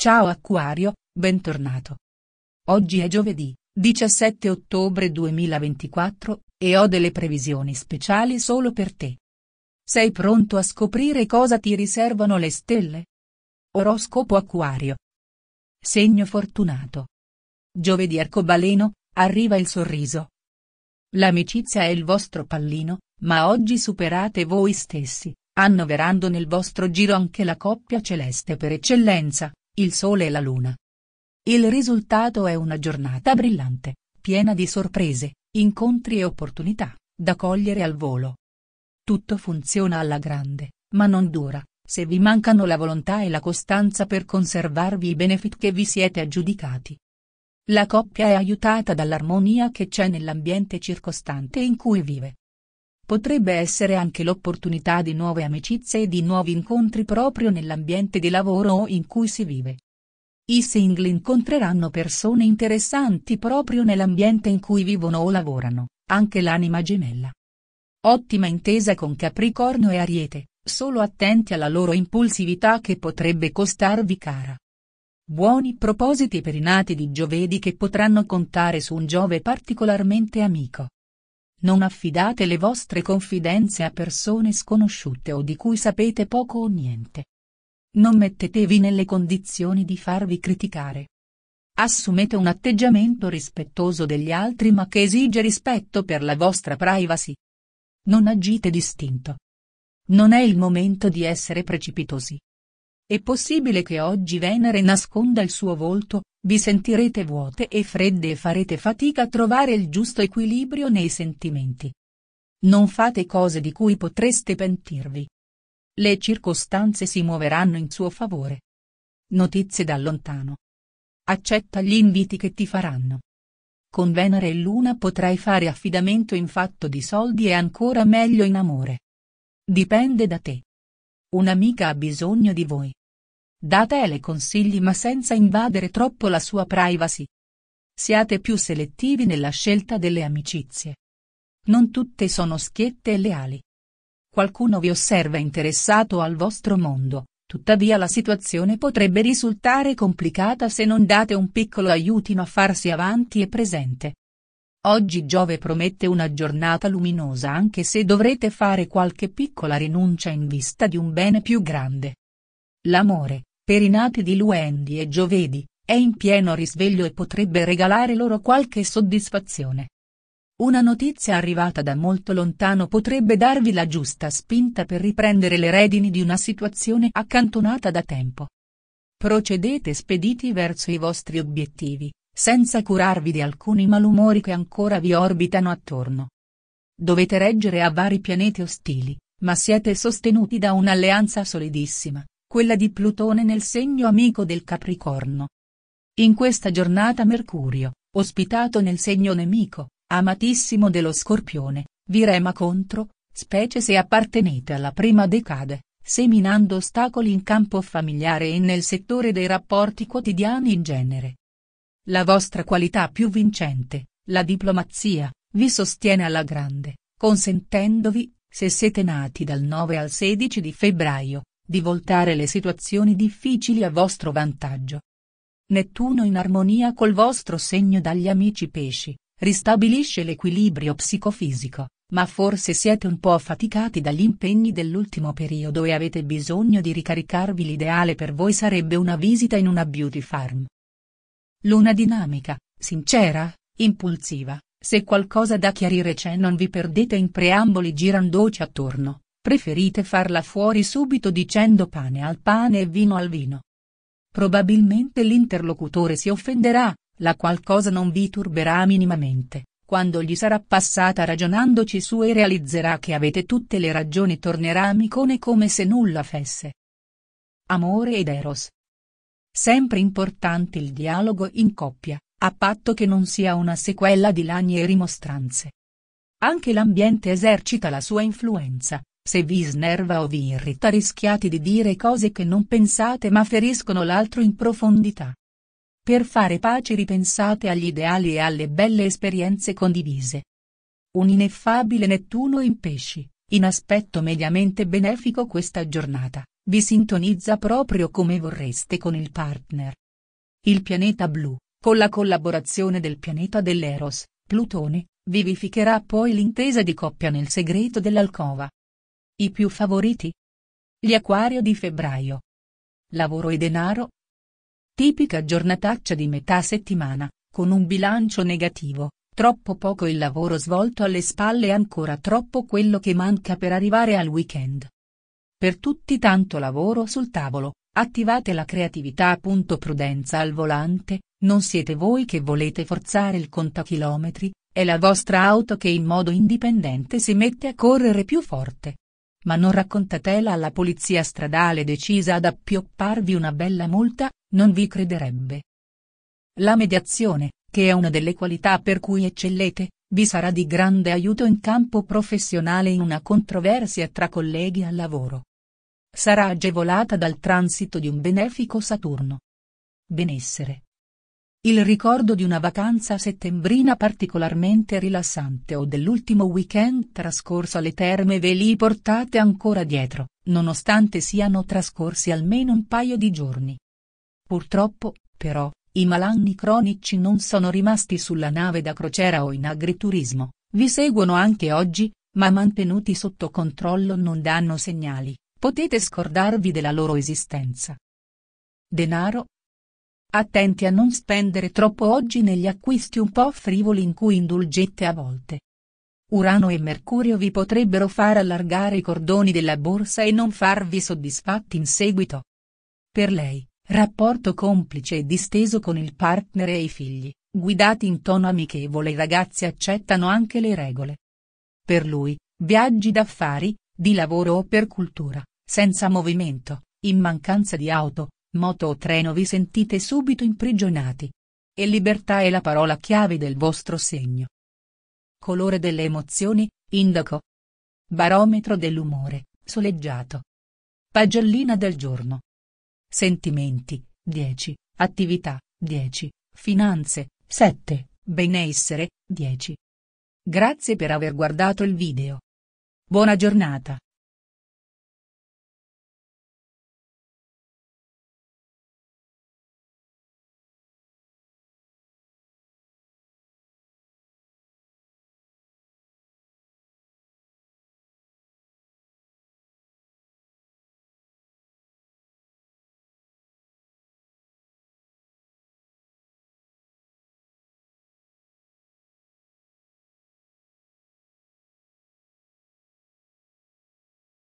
Ciao Acquario, bentornato. Oggi è giovedì, 17 ottobre 2024, e ho delle previsioni speciali solo per te. Sei pronto a scoprire cosa ti riservano le stelle? Oroscopo Acquario. Segno fortunato. Giovedì arcobaleno, arriva il sorriso. L'amicizia è il vostro pallino, ma oggi superate voi stessi, annoverando nel vostro giro anche la coppia celeste per eccellenza, il sole e la luna. Il risultato è una giornata brillante, piena di sorprese, incontri e opportunità, da cogliere al volo. Tutto funziona alla grande, ma non dura, se vi mancano la volontà e la costanza per conservarvi i benefit che vi siete aggiudicati. La coppia è aiutata dall'armonia che c'è nell'ambiente circostante in cui vive potrebbe essere anche l'opportunità di nuove amicizie e di nuovi incontri proprio nell'ambiente di lavoro o in cui si vive. I single incontreranno persone interessanti proprio nell'ambiente in cui vivono o lavorano, anche l'anima gemella. Ottima intesa con Capricorno e Ariete, solo attenti alla loro impulsività che potrebbe costarvi cara. Buoni propositi per i nati di giovedì che potranno contare su un Giove particolarmente amico. Non affidate le vostre confidenze a persone sconosciute o di cui sapete poco o niente. Non mettetevi nelle condizioni di farvi criticare. Assumete un atteggiamento rispettoso degli altri ma che esige rispetto per la vostra privacy. Non agite distinto. Non è il momento di essere precipitosi. È possibile che oggi Venere nasconda il suo volto, vi sentirete vuote e fredde e farete fatica a trovare il giusto equilibrio nei sentimenti. Non fate cose di cui potreste pentirvi. Le circostanze si muoveranno in suo favore. Notizie da lontano. Accetta gli inviti che ti faranno. Con Venere e Luna potrai fare affidamento in fatto di soldi e ancora meglio in amore. Dipende da te. Un'amica ha bisogno di voi. Dà consigli ma senza invadere troppo la sua privacy. Siate più selettivi nella scelta delle amicizie. Non tutte sono schiette e leali. Qualcuno vi osserva interessato al vostro mondo, tuttavia la situazione potrebbe risultare complicata se non date un piccolo aiutino a farsi avanti e presente. Oggi Giove promette una giornata luminosa anche se dovrete fare qualche piccola rinuncia in vista di un bene più grande. L'amore, per i nati di Luendi e Giovedì, è in pieno risveglio e potrebbe regalare loro qualche soddisfazione. Una notizia arrivata da molto lontano potrebbe darvi la giusta spinta per riprendere le redini di una situazione accantonata da tempo. Procedete spediti verso i vostri obiettivi, senza curarvi di alcuni malumori che ancora vi orbitano attorno. Dovete reggere a vari pianeti ostili, ma siete sostenuti da un'alleanza solidissima, quella di Plutone nel segno amico del Capricorno. In questa giornata Mercurio, ospitato nel segno nemico, amatissimo dello Scorpione, vi rema contro, specie se appartenete alla prima decade, seminando ostacoli in campo familiare e nel settore dei rapporti quotidiani in genere. La vostra qualità più vincente, la diplomazia, vi sostiene alla grande, consentendovi, se siete nati dal 9 al 16 di febbraio, di voltare le situazioni difficili a vostro vantaggio. Nettuno in armonia col vostro segno dagli amici pesci, ristabilisce l'equilibrio psicofisico, ma forse siete un po' affaticati dagli impegni dell'ultimo periodo e avete bisogno di ricaricarvi l'ideale per voi sarebbe una visita in una beauty farm. Luna dinamica, sincera, impulsiva, se qualcosa da chiarire c'è non vi perdete in preamboli girandoci attorno, preferite farla fuori subito dicendo pane al pane e vino al vino. Probabilmente l'interlocutore si offenderà, la qualcosa non vi turberà minimamente, quando gli sarà passata ragionandoci su e realizzerà che avete tutte le ragioni tornerà amicone come se nulla fesse. Amore ed Eros. Sempre importante il dialogo in coppia, a patto che non sia una sequela di lagni e rimostranze. Anche l'ambiente esercita la sua influenza, se vi snerva o vi irrita rischiate di dire cose che non pensate ma feriscono l'altro in profondità. Per fare pace ripensate agli ideali e alle belle esperienze condivise. Un ineffabile Nettuno in pesci, in aspetto mediamente benefico questa giornata, vi sintonizza proprio come vorreste con il partner. Il pianeta blu, con la collaborazione del pianeta dell'Eros, Plutone, vivificherà poi l'intesa di coppia nel segreto dell'alcova i più favoriti? Gli acquario di febbraio. Lavoro e denaro? Tipica giornataccia di metà settimana, con un bilancio negativo, troppo poco il lavoro svolto alle spalle e ancora troppo quello che manca per arrivare al weekend. Per tutti tanto lavoro sul tavolo, attivate la creatività. Prudenza al volante, non siete voi che volete forzare il contachilometri, è la vostra auto che in modo indipendente si mette a correre più forte. Ma non raccontatela alla polizia stradale decisa ad appiopparvi una bella multa, non vi crederebbe. La mediazione, che è una delle qualità per cui eccellete, vi sarà di grande aiuto in campo professionale in una controversia tra colleghi al lavoro. Sarà agevolata dal transito di un benefico Saturno. Benessere. Il ricordo di una vacanza settembrina particolarmente rilassante o dell'ultimo weekend trascorso alle terme ve li portate ancora dietro, nonostante siano trascorsi almeno un paio di giorni. Purtroppo, però, i malanni cronici non sono rimasti sulla nave da crociera o in agriturismo, vi seguono anche oggi, ma mantenuti sotto controllo non danno segnali, potete scordarvi della loro esistenza. Denaro, Attenti a non spendere troppo oggi negli acquisti un po' frivoli in cui indulgete a volte. Urano e Mercurio vi potrebbero far allargare i cordoni della borsa e non farvi soddisfatti in seguito. Per lei, rapporto complice e disteso con il partner e i figli, guidati in tono amichevole i ragazzi accettano anche le regole. Per lui, viaggi d'affari, di lavoro o per cultura, senza movimento, in mancanza di auto, Moto o treno vi sentite subito imprigionati. E libertà è la parola chiave del vostro segno. Colore delle emozioni, indaco. Barometro dell'umore, soleggiato. Pagellina del giorno. Sentimenti, 10, attività, 10, finanze, 7, benessere, 10. Grazie per aver guardato il video. Buona giornata.